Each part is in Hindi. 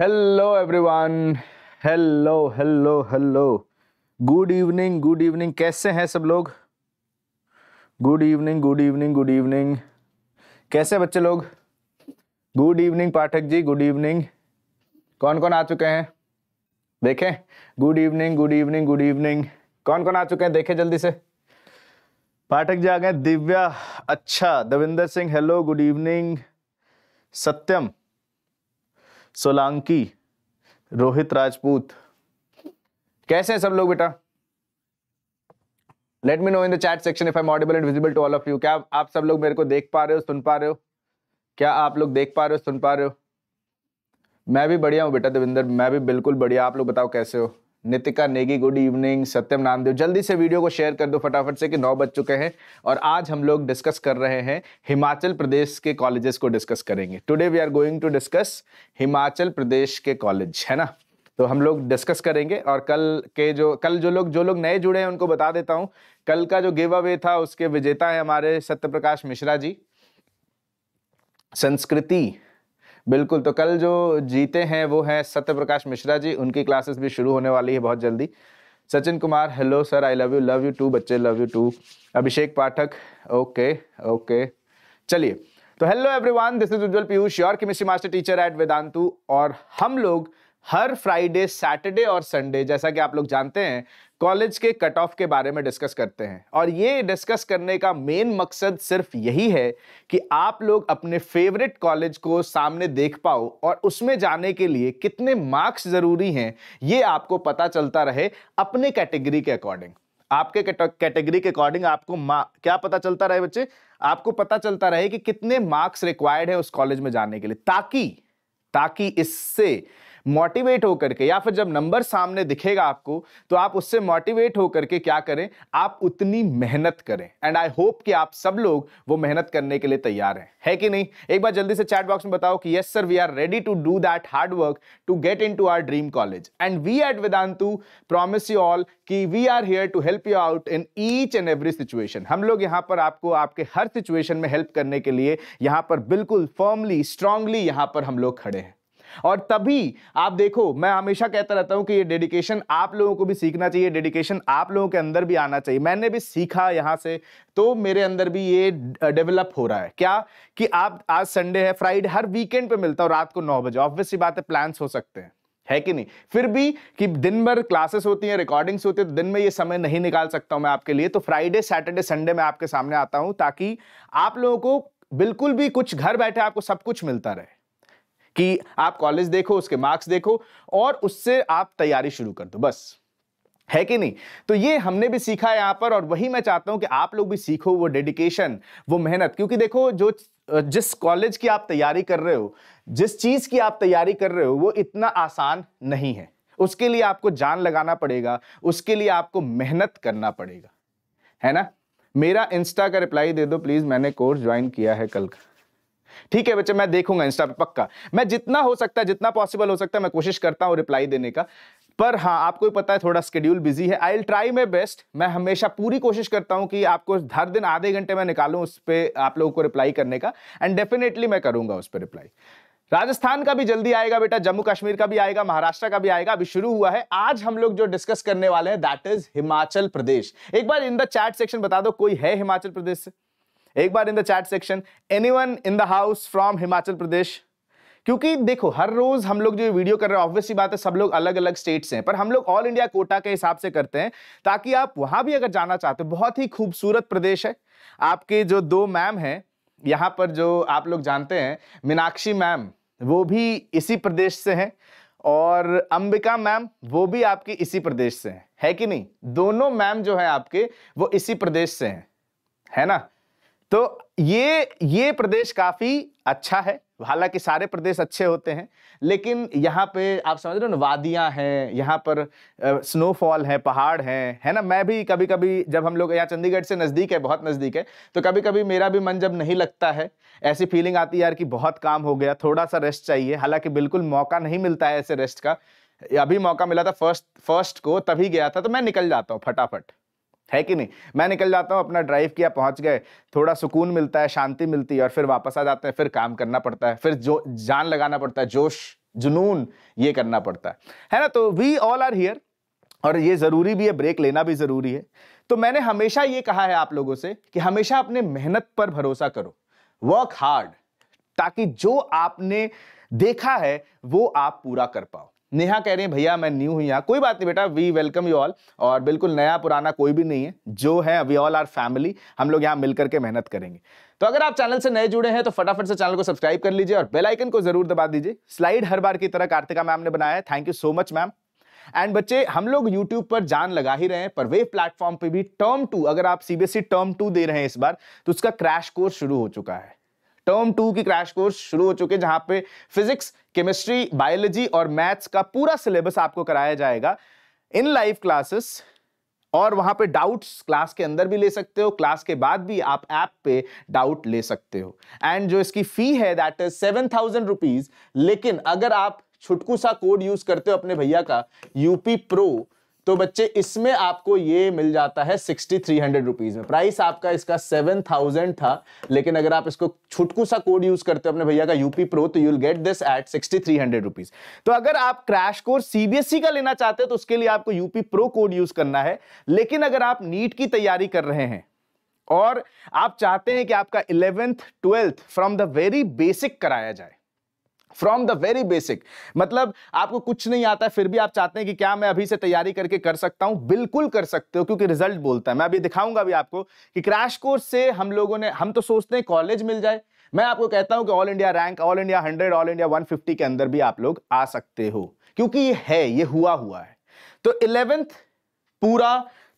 Hello everyone hello hello hello good evening good evening कैसे हैं सब लोग good evening good evening good evening कैसे बच्चे लोग good evening Pathak ji good evening कौन कौन आ चुके हैं देखें good evening good evening good evening कौन कौन आ चुके हैं देखें जल्दी से पाठक जी आ गए दिव्या अच्छा Davinder Singh hello good evening Satyam Solanki Rohit Rajput कैसे हैं सब लोग बेटा let me know in the chat section if I am visible to all of you क्या आप सब लोग मेरे को देख पा रहे हो सुन पा रहे हो क्या आप लोग देख पा रहे हो सुन पा रहे हो मैं भी बढ़िया हूँ बेटा देविंदर मैं भी बिल्कुल बढ़िया आप लोग बताओ कैसे हो नितिका नेगी गुड इवनिंग सत्यम नामदेव जल्दी से वीडियो को शेयर कर दो फटाफट से कि नौ बज चुके हैं और आज हम लोग डिस्कस कर रहे हैं हिमाचल प्रदेश के कॉलेजेस को डिस्कस करेंगे today we are going to discuss Himachal Pradesh के कॉलेज है ना तो हम लोग डिस्कस करेंगे और कल के जो कल जो लोग जो लोग नए जुड़े हैं उनको बता देता हूँ कल का जो गिव अवे था उसके विजेता है हमारे सत्यप्रकाश मिश्रा जी संस्कृति बिल्कुल तो कल जो जीते हैं वो हैं सत्य प्रकाश मिश्रा जी उनकी क्लासेस भी शुरू होने वाली है बहुत जल्दी Sachin Kumar hello sir I love you love you too बच्चे love you too Abhishek Pathak okay okay चलिए तो hello everyone this is Ujjwal Piyush your chemistry master teacher at Vedantu और हम लोग हर फ्राइडे सैटरडे और संडे जैसा कि आप लोग जानते हैं कॉलेज के कट ऑफ के बारे में डिस्कस करते हैं और ये डिस्कस करने का मेन मकसद सिर्फ यही है कि आप लोग अपने फेवरेट कॉलेज को सामने देख पाओ और उसमें जाने के लिए कितने मार्क्स ज़रूरी हैं ये आपको पता चलता रहे अपने कैटेगरी के अकॉर्डिंग आपके कैटेगरी के अकॉर्डिंग आपको क्या पता चलता रहे बच्चे आपको पता चलता रहे कि कितने मार्क्स रिक्वायर्ड है उस कॉलेज में जाने के लिए ताकि ताकि इससे मोटिवेट होकर के या फिर जब नंबर सामने दिखेगा आपको तो आप उससे मोटिवेट होकर के क्या करें आप उतनी मेहनत करें एंड आई होप कि आप सब लोग वो मेहनत करने के लिए तैयार हैं है कि नहीं एक बार जल्दी से चैट बॉक्स में बताओ कि yes sir we are ready to do that hard work to get in to our dream college and we at Vedantu promise you all कि we are here to help you out in each and every situation हम लोग यहाँ पर आपको आपके हर सिचुएशन में हेल्प करने के लिए यहाँ पर बिल्कुल फर्मली स्ट्रांगली यहाँ पर हम लोग खड़े हैं और तभी आप देखो मैं हमेशा कहता रहता हूं कि ये डेडिकेशन आप लोगों को भी सीखना चाहिए डेडिकेशन आप लोगों के अंदर भी आना चाहिए मैंने भी सीखा यहां से तो मेरे अंदर भी ये डेवलप हो रहा है क्या कि आप आज संडे है फ्राइडे हर वीकेंड पे मिलता हूं रात को नौ बजे ऑब्वियसली बात है प्लान्स हो सकते हैं है कि नहीं फिर भी कि दिन भर क्लासेस होती हैं रिकॉर्डिंग्स होती है तो दिन में ये समय नहीं निकाल सकता हूं मैं आपके लिए तो फ्राइडे सैटरडे संडे मैं आपके सामने आता हूँ ताकि आप लोगों को बिल्कुल भी कुछ घर बैठे आपको सब कुछ मिलता रहे कि आप कॉलेज देखो उसके मार्क्स देखो और उससे आप तैयारी शुरू कर दो बस है कि नहीं तो ये हमने भी सीखा है पर और वही मैं चाहता हूं कि आप लोग भी सीखो वो डेडिकेशन वो मेहनत क्योंकि देखो जो जिस कॉलेज की आप तैयारी कर रहे हो जिस चीज़ की आप तैयारी कर रहे हो वो इतना आसान नहीं है उसके लिए आपको जान लगाना पड़ेगा उसके लिए आपको मेहनत करना पड़ेगा है ना मेरा इंस्टा का रिप्लाई दे दो प्लीज़ मैंने कोर्स ज्वाइन किया है कल का ठीक है बच्चे मैं देखूंगा इंस्टा पे पक्का मैं जितना हो सकता है जितना पॉसिबल हो सकता है मैं कोशिश करता हूँ रिप्लाई देने का पर हाँ आपको भी पता है थोड़ा स्केड्यूल बिजी है I will try my best मैं हमेशा पूरी कोशिश करता हूँ कि आपको हर दिन आधे घंटे में निकालू उस पर आप लोगों को रिप्लाई करने का एंड डेफिनेटली मैं करूंगा उस पर रिप्लाई राजस्थान का भी जल्दी आएगा बेटा जम्मू कश्मीर का भी आएगा महाराष्ट्र का भी आएगा अभी शुरू हुआ है आज हम लोग जो डिस्कस करने वाले हैं दैट इज हिमाचल प्रदेश एक बार इन द चैट सेक्शन बता दो कोई है हिमाचल प्रदेश से एक बार in the chat section anyone in the house from Himachal Pradesh क्योंकि देखो हर रोज हम लोग जो वीडियो कर रहे हैं ऑब्वियसली बात है सब लोग अलग अलग स्टेट से हैं पर हम लोग ऑल इंडिया कोटा के हिसाब से करते हैं ताकि आप वहां भी अगर जाना चाहते हो बहुत ही खूबसूरत प्रदेश है आपके जो दो मैम हैं यहाँ पर जो आप लोग जानते हैं मीनाक्षी मैम वो भी इसी प्रदेश से हैं और अंबिका मैम वो भी आपके इसी प्रदेश से हैं है कि नहीं दोनों मैम जो हैं आपके वो इसी प्रदेश से हैं है ना तो ये ये प्रदेश काफ़ी अच्छा है हालांकि सारे प्रदेश अच्छे होते हैं लेकिन यहाँ पे आप समझ रहे हो ना वादियाँ हैं यहाँ पर स्नोफॉल है पहाड़ हैं है ना मैं भी कभी कभी जब हम लोग यहाँ चंडीगढ़ से नज़दीक है बहुत नज़दीक है तो कभी कभी मेरा भी मन जब नहीं लगता है ऐसी फीलिंग आती है यार कि बहुत काम हो गया थोड़ा सा रेस्ट चाहिए हालांकि बिल्कुल मौका नहीं मिलता है ऐसे रेस्ट का अभी मौका मिला था फर्स्ट फर्स्ट को तभी गया था तो मैं निकल जाता हूँ फटाफट है कि नहीं मैं निकल जाता हूँ अपना ड्राइव किया पहुँच गए थोड़ा सुकून मिलता है शांति मिलती है और फिर वापस आ जाते हैं फिर काम करना पड़ता है फिर जो जान लगाना पड़ता है जोश जुनून ये करना पड़ता है है ना तो वी ऑल आर हियर और ये ज़रूरी भी है ब्रेक लेना भी ज़रूरी है तो मैंने हमेशा ये कहा है आप लोगों से कि हमेशा अपने मेहनत पर भरोसा करो वर्क हार्ड ताकि जो आपने देखा है वो आप पूरा कर पाओ नेहा कह रही है भैया मैं न्यू हूँ यहाँ कोई बात नहीं बेटा वी वेलकम यू ऑल और बिल्कुल नया पुराना कोई भी नहीं है जो है वी ऑल आर फैमिली हम लोग यहाँ मिल करके मेहनत करेंगे तो अगर आप चैनल से नए जुड़े हैं तो फटाफट से चैनल को सब्सक्राइब कर लीजिए और बेल आइकन को जरूर दबा दीजिए स्लाइड हर बार की तरह कार्तिका मैम ने बनाया है thank you so much ma'am and बच्चे हम लोग यूट्यूब पर जान लगा ही रहे हैं पर वेव प्लेटफॉर्म पे भी टर्म टू अगर आप सीबीएसई टर्म टू दे रहे हैं इस बार तो उसका क्रैश कोर्स शुरू हो चुका है टर्म टू की क्रैश कोर्स शुरू हो चुके जहां पे फिजिक्स केमिस्ट्री बायोलॉजी और मैथ्स का पूरा सिलेबस आपको कराया जाएगा इन लाइव क्लासेस और वहां पे डाउट्स क्लास के अंदर भी ले सकते हो क्लास के बाद भी आप ऐप पे डाउट ले सकते हो एंड जो इसकी फी है that is seven thousand rupees लेकिन अगर आप छुटकू सा कोड यूज करते हो अपने भैया का यूपी प्रो तो बच्चे इसमें आपको ये मिल जाता है सिक्सटी थ्री हंड्रेड रुपीज में प्राइस आपका इसका सेवन थाउजेंड था लेकिन अगर आप इसको छुटकू सा कोड यूज करते हो अपने भैया का यूपी प्रो तो you'll get this at sixty three hundred rupees तो अगर आप क्रैश कोर्स सीबीएसई का लेना चाहते हो तो उसके लिए आपको यूपी प्रो कोड यूज करना है लेकिन अगर आप नीट की तैयारी कर रहे हैं और आप चाहते हैं कि आपका eleventh twelfth from the very basic कराया जाए फ्रॉम द वेरी बेसिक मतलब आपको कुछ नहीं आता है फिर भी आप चाहते हैं कि क्या मैं अभी से तैयारी करके कर सकता हूं बिल्कुल कर सकते हो क्योंकि रिजल्ट बोलता है मैं अभी दिखाऊंगा भी आपको कि क्रैश कोर्स से हम लोगों ने हम तो सोचते हैं कॉलेज मिल जाए मैं आपको कहता हूं कि all India rank all India hundred all India one के अंदर भी आप लोग आ सकते हो क्योंकि ये है ये हुआ हुआ है तो इलेवेंथ पूरा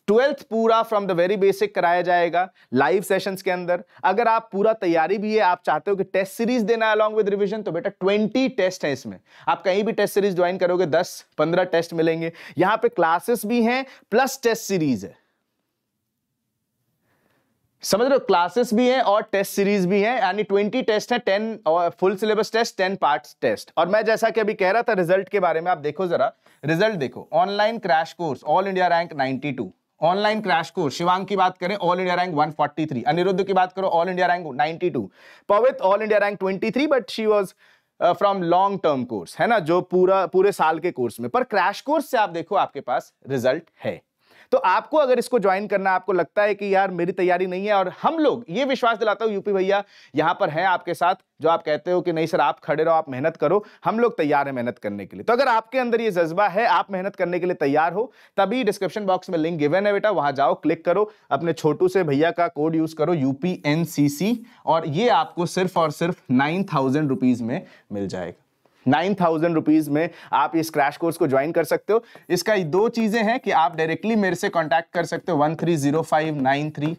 ट्वेल्थ पूरा फ्रॉम द वेरी बेसिक कराया जाएगा लाइव सेशंस के अंदर अगर आप पूरा तैयारी भी है आप चाहते हो कि टेस्ट सीरीज देना अलॉन्ग विद रिवीजन तो बेटा ट्वेंटी टेस्ट हैं इसमें आप कहीं भी टेस्ट सीरीज ज्वाइन करोगे दस पंद्रह टेस्ट मिलेंगे यहां पे क्लासेस भी हैं प्लस टेस्ट सीरीज है समझ रहे हो क्लासेस भी हैं और टेस्ट सीरीज भी है यानी ट्वेंटी टेस्ट हैं टेन और full syllabus test ten part test और मैं जैसा कि अभी कह रहा था रिजल्ट के बारे में आप देखो जरा रिजल्ट देखो online crash course all India rank two online crash course Shivang की बात करें ऑल इंडिया रैंक 143 अनिरुद्ध की बात करो all India rank 92 Pavit all India rank 23 but she was from long term course है ना जो पूरा पूरे साल के कोर्स में पर क्रैश कोर्स से आप देखो आपके पास रिजल्ट है तो आपको अगर इसको ज्वाइन करना आपको लगता है कि यार मेरी तैयारी नहीं है और हम लोग ये विश्वास दिलाता हूँ यूपी भैया यहाँ पर हैं आपके साथ जो आप कहते हो कि नहीं सर आप खड़े रहो आप मेहनत करो हम लोग तैयार हैं मेहनत करने के लिए तो अगर आपके अंदर ये जज्बा है आप मेहनत करने के लिए तैयार हो तभी डिस्क्रिप्शन बॉक्स में लिंक गिवन है बेटा वहां जाओ क्लिक करो अपने छोटू से भैया का कोड यूज करो यूपी और ये आपको सिर्फ और सिर्फ नाइन थाउजेंड रुपीज में मिल जाएगा नाइन थाउजेंड रुपीज़ में आप इस क्रैश कोर्स को ज्वाइन कर सकते हो इसका दो चीज़ें हैं कि आप डायरेक्टली मेरे से कॉन्टैक्ट कर सकते हो one three zero five nine three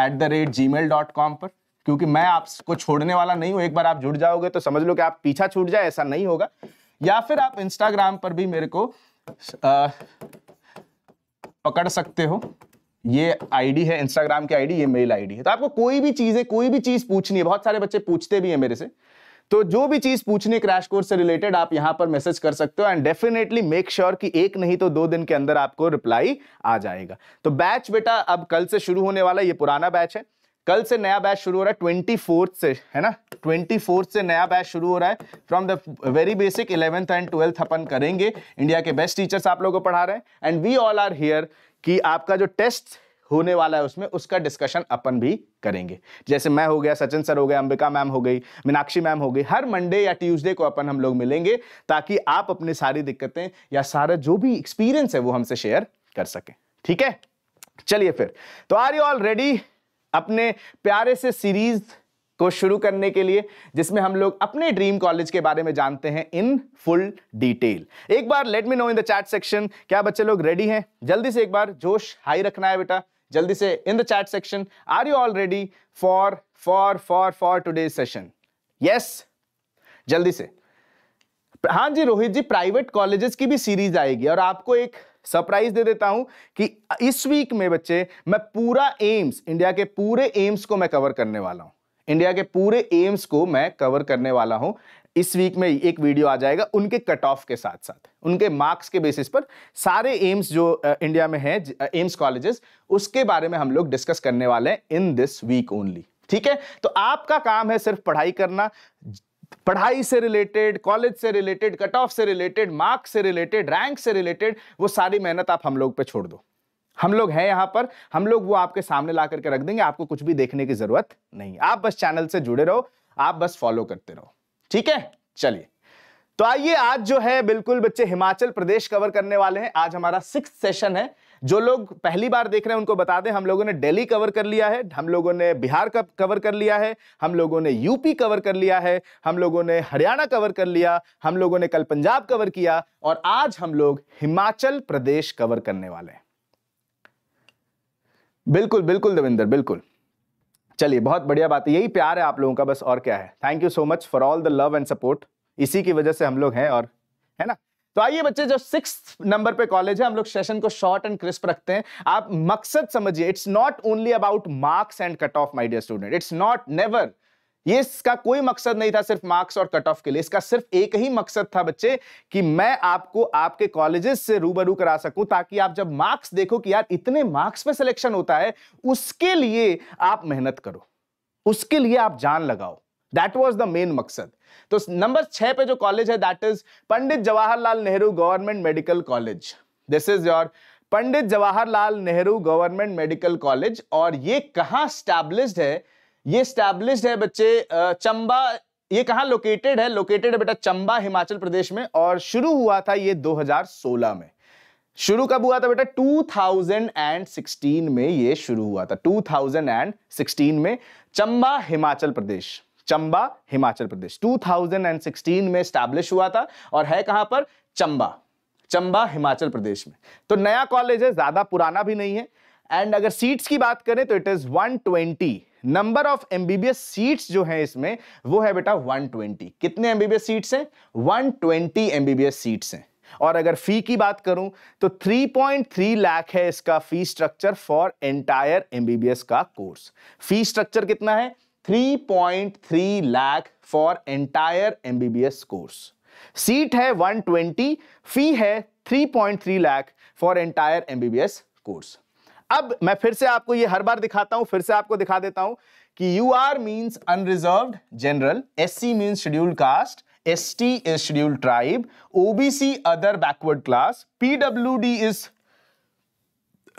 at the rate Gmail dot com पर क्योंकि मैं आपको छोड़ने वाला नहीं हूँ एक बार आप जुड़ जाओगे तो समझ लो कि आप पीछा छूट जाए ऐसा नहीं होगा या फिर आप इंस्टाग्राम पर भी मेरे को आ, पकड़ सकते हो ये आईडी है इंस्टाग्राम की आईडी ये मेल आईडी है तो आपको कोई भी चीज़ है कोई भी चीज़ पूछनी है बहुत सारे बच्चे पूछते भी हैं मेरे से तो जो भी चीज पूछनी क्रैश कोर्स से रिलेटेड आप यहां पर मैसेज कर सकते हो एंड डेफिनेटली मेक श्योर कि एक नहीं तो दो दिन के अंदर आपको रिप्लाई आ जाएगा तो बैच बेटा अब कल से शुरू होने वाला ये पुराना बैच है कल से नया बैच शुरू हो रहा है ट्वेंटी फोर्थ से है ना ट्वेंटी फोर्थ से नया बैच शुरू हो रहा है from the very basic eleventh and twelfth अपन करेंगे इंडिया के बेस्ट टीचर्स आप लोगों को पढ़ा रहे हैं and we all are here कि आपका जो टेस्ट होने वाला है उसमें उसका डिस्कशन अपन भी करेंगे जैसे मैं हो गया सचिन सर हो गया अंबिका मैम हो गई मीनाक्षी मैम हो गई हर मंडे या ट्यूसडे को अपन हम लोग मिलेंगे ताकि आप अपनी सारी दिक्कतें या सारा जो भी एक्सपीरियंस है वो हमसे शेयर कर सकें ठीक है चलिए फिर तो आर यू ऑल रेडी अपने प्यारे से सीरीज को शुरू करने के लिए जिसमें हम लोग अपने ड्रीम कॉलेज के बारे में जानते हैं इन फुल डिटेल एक बार let me know in the chat section क्या बच्चे लोग रेडी हैं जल्दी से एक बार जोश हाई रखना है बेटा जल्दी से in the chat section are you all ready for for for for today session yes जल्दी से हाँ जी रोहित जी प्राइवेट कॉलेजेस की भी सीरीज आएगी और आपको एक सरप्राइज दे देता हूं कि इस वीक में बच्चे मैं पूरा एम्स इंडिया के पूरे एम्स को मैं कवर करने वाला हूं इंडिया के पूरे एम्स को मैं कवर करने वाला हूं इस वीक में एक वीडियो आ जाएगा उनके कट ऑफ के साथ साथ उनके मार्क्स के बेसिस पर सारे एम्स जो इंडिया में हैं एम्स कॉलेजेस उसके बारे में हम लोग डिस्कस करने वाले हैं इन दिस वीक ओनली ठीक है तो आपका काम है सिर्फ पढ़ाई करना पढ़ाई से रिलेटेड कॉलेज से रिलेटेड कट ऑफ से रिलेटेड मार्क्स से रिलेटेड रैंक से रिलेटेड वो सारी मेहनत आप हम लोग पे छोड़ दो हम लोग हैं यहाँ पर हम लोग वो आपके सामने ला करके रख देंगे आपको कुछ भी देखने की जरूरत नहीं आप बस चैनल से जुड़े रहो आप बस फॉलो करते रहो ठीक है चलिए तो आइए आज जो है बिल्कुल बच्चे हिमाचल प्रदेश कवर करने वाले हैं आज हमारा सिक्स सेशन है जो लोग पहली बार देख रहे हैं उनको बता दें हम लोगों ने दिल्ली कवर कर लिया है हम लोगों ने बिहार का कवर कर लिया है हम लोगों ने यूपी कवर कर लिया है हम लोगों ने हरियाणा कवर कर लिया हम लोगों ने कल पंजाब कवर किया और आज हम लोग हिमाचल प्रदेश कवर करने वाले हैं बिल्कुल बिल्कुल देवेंद्र बिल्कुल चलिए बहुत बढ़िया बात है यही प्यार है आप लोगों का बस और क्या है thank you so much for all the love and support इसी की वजह से हम लोग हैं और है ना तो आइए बच्चे जो सिक्स नंबर पे कॉलेज है हम लोग सेशन को शॉर्ट एंड क्रिस्प रखते हैं आप मकसद समझिए it's not only about marks and cut off my dear student it's not never ये इसका कोई मकसद नहीं था सिर्फ मार्क्स और कट ऑफ के लिए इसका सिर्फ एक ही मकसद था बच्चे कि मैं आपको आपके कॉलेजेस से रूबरू करा सकूं ताकि आप जब मार्क्स देखो कि यार इतने मार्क्स पे सिलेक्शन होता है उसके लिए आप मेहनत करो उसके लिए आप जान लगाओ दैट वॉज द मेन मकसद तो नंबर छह पे जो कॉलेज है that is Pandit Jawaharlal Nehru government medical college this is your Pandit Jawaharlal Nehru government medical college और ये कहां स्टैब्लिश है ये स्टैब्लिश्ड है बच्चे चंबा ये कहाँ लोकेटेड है लोकेटेड है बेटा चंबा हिमाचल प्रदेश में और शुरू हुआ था ये 2016 में शुरू कब हुआ था बेटा 2016 में ये शुरू हुआ था 2016 में चंबा हिमाचल प्रदेश चंबा हिमाचल प्रदेश 2016 में स्टैब्लिश हुआ था और है कहां पर चंबा चंबा हिमाचल प्रदेश में तो नया कॉलेज है ज्यादा पुराना भी नहीं है एंड अगर सीट्स की बात करें तो it is 120 number of MBBS seats जो है इसमें वो है बेटा 120 कितने एमबीबीएस सीट्स हैं 120 एमबीबीएस सीट्स हैं और अगर फी की बात करूं तो 3.3 लाख है इसका fee structure for entire MBBS का कोर्स फी स्ट्रक्चर कितना है 3.3 lakh for entire MBBS course seat है 120 फी है 3.3 lakh for entire MBBS course अब मैं फिर से आपको ये हर बार दिखाता हूं फिर से आपको दिखा देता हूं कि U R means unreserved general S C means schedule caste S T is schedule tribe OBC other backward class PW D is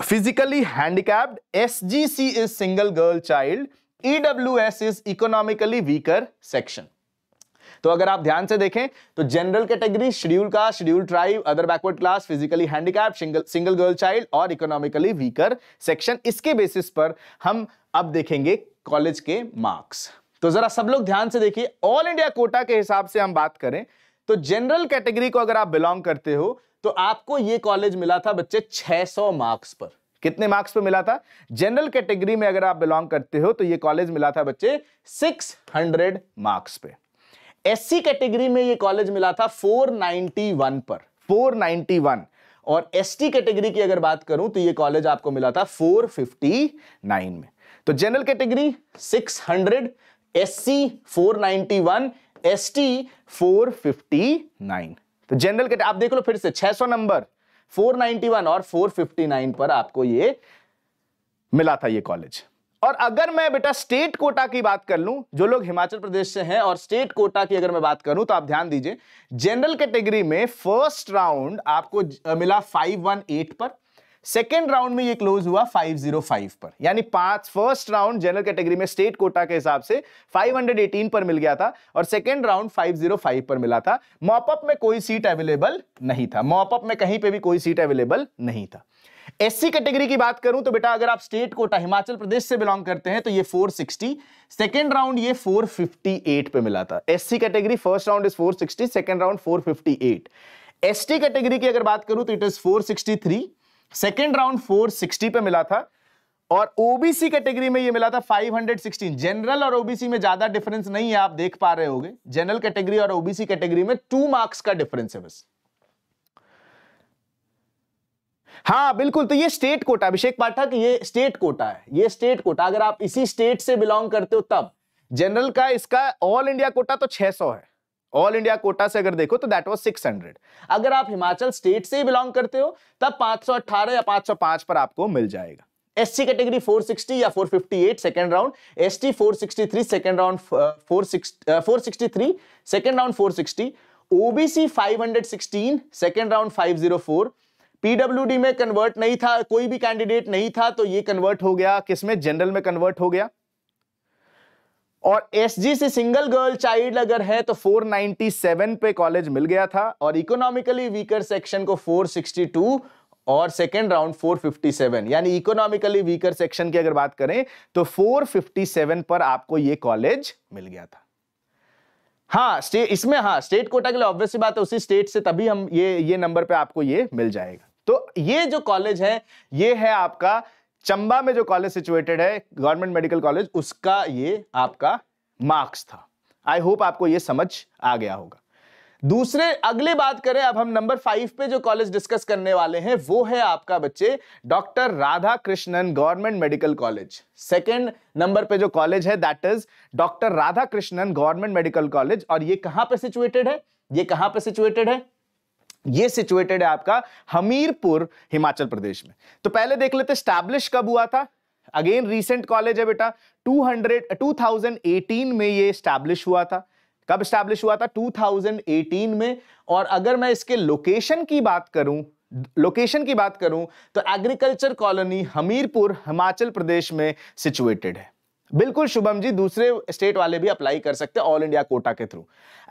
physically S G C is single girl child EW S is economically weaker section तो अगर आप ध्यान से देखें तो जनरल कैटेगरी शेड्यूल का schedule tribe other backward class physically handicap single girl child और इकोनॉमिकली वीकर सेक्शन इसके बेसिस पर हम अब देखेंगे कॉलेज के मार्क्स तो जरा सब लोग ध्यान से देखिए ऑल इंडिया कोटा के हिसाब से हम बात करें तो जनरल कैटेगरी को अगर आप बिलोंग करते हो तो आपको ये कॉलेज मिला था बच्चे 600 मार्क्स पर कितने मार्क्स पर मिला था जनरल कैटेगरी में अगर आप बिलोंग करते हो तो ये कॉलेज मिला था बच्चे 600 मार्क्स पे एससी कैटेगरी में ये कॉलेज मिला था 491 पर 491 और एसटी कैटेगरी की अगर बात करूं तो ये कॉलेज आपको मिला था 459 में तो जनरल कैटेगरी 600 एससी 491 एसटी 459 तो जनरल कैटे आप देख लो फिर से 600 नंबर 491 और 459 पर आपको ये मिला था ये कॉलेज और अगर मैं बेटा स्टेट कोटा की बात कर लूं जो लोग हिमाचल प्रदेश से हैं और स्टेट कोटा की अगर मैं बात करूं तो आप ध्यान दीजिए जनरल कैटेगरी में फर्स्ट राउंड आपको मिला 518 पर सेकेंड राउंड में ये क्लोज हुआ 505 पर यानी पांच फर्स्ट राउंड जनरल कैटेगरी में स्टेट कोटा के हिसाब से 518 पर मिल गया था और सेकेंड राउंड 505 पर मिला था मॉपअप में कोई सीट अवेलेबल नहीं था मॉपअप में कहीं पे भी कोई सीट अवेलेबल नहीं था एससी कैटेगरी की बात करूं तो बेटा अगर आप स्टेट कोटा हिमाचल प्रदेश से बिलोंग करते हैं तो ये 460 सिक्सटी सेकेंड राउंड ये 458 पे मिला था SC category first round is 460 sixty second round 458 ST category की अगर बात करूं तो it is 463 sixty three second round 460 पे मिला था और ओबीसी कैटेगरी में ये मिला था 516 जनरल और ओबीसी में ज्यादा डिफरेंस नहीं है आप देख पा रहे होंगे जनरल कैटेगरी और ओबीसी कैटेगरी में टू मार्क्स का डिफरेंस है बस हाँ बिल्कुल तो ये स्टेट कोटा अभिषेक पाठक ये स्टेट कोटा है ये स्टेट कोटा अगर आप इसी स्टेट से बिलोंग करते हो तब जनरल का इसका ऑल इंडिया कोटा तो 600 है ऑल इंडिया कोटा से अगर देखो तो दैट वाज 600 अगर आप हिमाचल स्टेट से ही बिलोंग करते हो तब 518 या 505 पर आपको मिल जाएगा एससी कैटेगरी 460 या 458 second round ST 463 second round four three second round 460 OBC 516 second round 504 PWD में कन्वर्ट नहीं था कोई भी कैंडिडेट नहीं था तो ये कन्वर्ट हो गया किसमें जनरल में कन्वर्ट हो गया और एसजी से सिंगल गर्ल चाइल्ड अगर है तो 497 पे कॉलेज मिल गया था और इकोनॉमिकली वीकर सेक्शन को 462 और सेकेंड राउंड 457 यानी इकोनॉमिकली वीकर सेक्शन की अगर बात करें तो 457 पर आपको ये कॉलेज मिल गया था हाँ इसमें हाँ स्टेट कोटा के लिए ऑब्वियसली बात है उसी स्टेट से तभी हम ये ये नंबर पे आपको ये मिल जाएगा तो ये जो कॉलेज है ये है आपका चंबा में जो कॉलेज सिचुएटेड है गवर्नमेंट मेडिकल कॉलेज उसका ये आपका मार्क्स था आई होप आपको ये समझ आ गया होगा दूसरे अगले बात करें अब हम नंबर फाइव पे जो कॉलेज डिस्कस करने वाले हैं वो है आपका बच्चे doctor Radha Krishnan government medical college second number पे जो कॉलेज है that is doctor Radha Krishnan government medical college और ये कहां पे सिचुएटेड है ये कहां पे सिचुएटेड है ये सिचुएटेड है आपका हमीरपुर हिमाचल प्रदेश में तो पहले देख लेते स्टैब्लिश कब हुआ था अगेन रीसेंट कॉलेज है बेटा 200 2018 में ये स्टैब्लिश हुआ था कब स्टैब्लिश हुआ था 2018 में और अगर मैं इसके लोकेशन की बात करूं लोकेशन की बात करूं तो एग्रीकल्चर कॉलोनी हमीरपुर हिमाचल प्रदेश में सिचुएटेड है बिल्कुल शुभम जी दूसरे स्टेट वाले भी अप्लाई कर सकते हैं ऑल इंडिया कोटा के through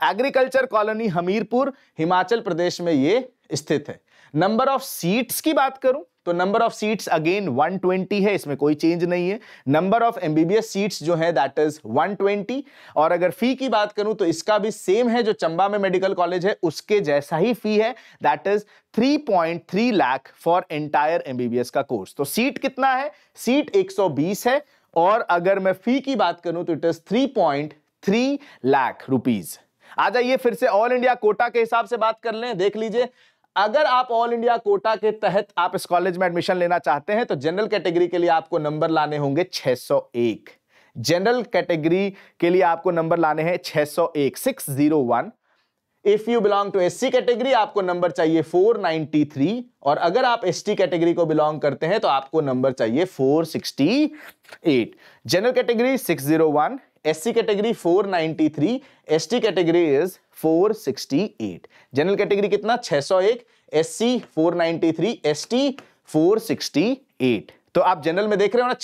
agriculture colony Hamirpur Himachal Pradesh में ये स्थित है नंबर ऑफ सीट्स की बात करूं तो नंबर ऑफ सीट्स अगेन 120 है इसमें कोई चेंज नहीं है नंबर ऑफ एमबीबीएस सीट्स जो है दैट इज 120 और अगर फी की बात करूं तो इसका भी सेम है जो चंबा में मेडिकल कॉलेज है उसके जैसा ही फी है that is 3.3 lakh for entire MBBS का कोर्स तो सीट कितना है सीट 120 है और अगर मैं फी की बात करूं तो it is three point three lakh rupees आ जाइए फिर से ऑल इंडिया कोटा के हिसाब से बात कर लें देख लीजिए अगर आप ऑल इंडिया कोटा के तहत आप इस कॉलेज में एडमिशन लेना चाहते हैं तो जनरल कैटेगरी के लिए आपको नंबर लाने होंगे 601 जनरल कैटेगरी के लिए आपको नंबर लाने हैं 601 601 if you belong to SC category आपको नंबर चाहिए 493 और अगर आप एसटी कैटेगरी को बिलोंग करते हैं तो आपको नंबर चाहिए 468 general category 601 SC category 493 ST category is 468 general category कितना 601 एससी 493 एसटी 468 तो आप जनरल में देख रहे हो ना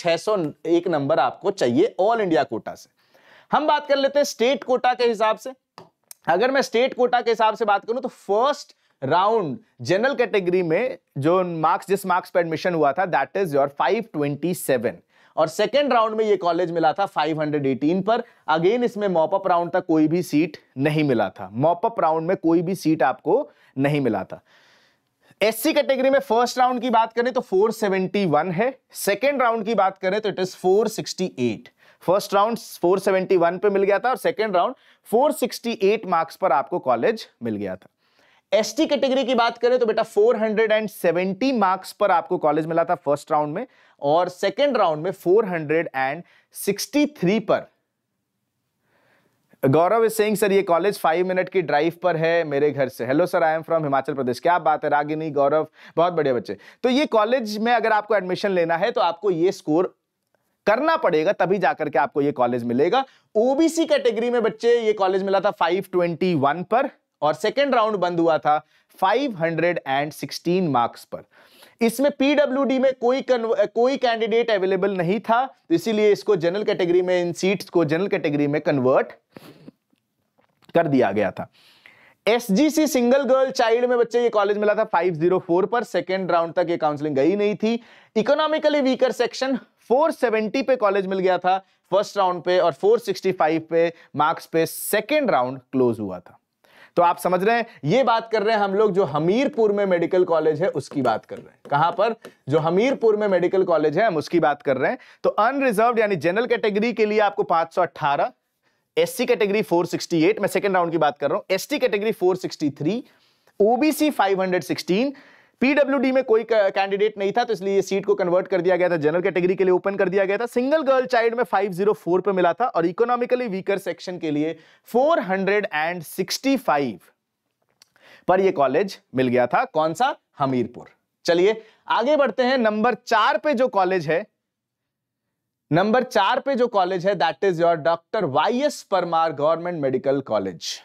601 नंबर आपको चाहिए ऑल इंडिया कोटा से हम बात कर लेते हैं स्टेट कोटा के हिसाब से अगर मैं स्टेट कोटा के हिसाब से बात करूं तो फर्स्ट राउंड जनरल कैटेगरी में जो मार्क्स जिस मार्क्स पर एडमिशन हुआ था दैट इज योर 527 और सेकेंड राउंड में ये कॉलेज मिला था 518 पर अगेन इसमें मॉपअप राउंड तक कोई भी सीट नहीं मिला था मॉपअप राउंड में कोई भी सीट आपको नहीं मिला था एससी कैटेगरी में फर्स्ट राउंड की बात करें तो 471 है सेकेंड राउंड की बात करें तो इट इज 468 फर्स्ट राउंड 471 पे मिल गया था और सेकेंड राउंड 468 मार्क्स पर आपको कॉलेज मिल गया था एसटी कैटेगरी की बात करें तो बेटा 470 मार्क्स पर आपको कॉलेज मिला था फर्स्ट राउंड में और सेकेंड राउंड में 463 पर गौरव इज सिंह सर ये कॉलेज फाइव मिनट की ड्राइव पर है मेरे घर से hello sir I am from Himachal Pradesh क्या बात है रागिनी गौरव बहुत बढ़िया बच्चे तो ये कॉलेज में अगर आपको एडमिशन लेना है तो आपको ये स्कोर करना पड़ेगा तभी जाकर के आपको ये कॉलेज मिलेगा ओबीसी कैटेगरी में बच्चे ये कॉलेज मिला था 521 पर और सेकेंड राउंड बंद हुआ था 516 मार्क्स पर इसमें पीडब्ल्यूडी में कोई कोई कैंडिडेट अवेलेबल नहीं था तो इसीलिए इसको जनरल कैटेगरी में इन सीट्स को जनरल कैटेगरी में कन्वर्ट कर दिया गया था एसजीसी सिंगल गर्ल चाइल्ड में बच्चे ये कॉलेज मिला था 504 पर सेकेंड राउंड तक ये काउंसलिंग गई नहीं थी इकोनॉमिकली वीकर सेक्शन 470 पे कॉलेज मिल गया था फर्स्ट राउंड पे और 465 पे मार्क्स पे सेकेंड राउंड क्लोज हुआ था तो आप समझ रहे हैं ये बात कर रहे हैं हम लोग जो हमीरपुर में मेडिकल कॉलेज है उसकी बात कर रहे हैं कहां पर जो हमीरपुर में मेडिकल कॉलेज है हम उसकी बात कर रहे हैं तो अनरिजर्व यानी जनरल कैटेगरी के लिए आपको 518 एससी कैटेगरी 468 मैं सेकेंड राउंड की बात कर रहा हूं एसटी कैटेगरी 463 ओबीसी 516 पीडब्ल्यू में कोई कैंडिडेट नहीं था तो इसलिए सीट को कन्वर्ट कर दिया गया था जनरल कैटेगरी के लिए ओपन कर दिया गया था सिंगल गर्ल चाइल्ड में 504 पे मिला था और इकोनॉमिकली वीकर सेक्शन के लिए 465 पर यह कॉलेज मिल गया था कौन सा हमीरपुर चलिए आगे बढ़ते हैं नंबर चार पे जो कॉलेज है नंबर चार पे जो कॉलेज है that is your doctor Y S Parmar government medical college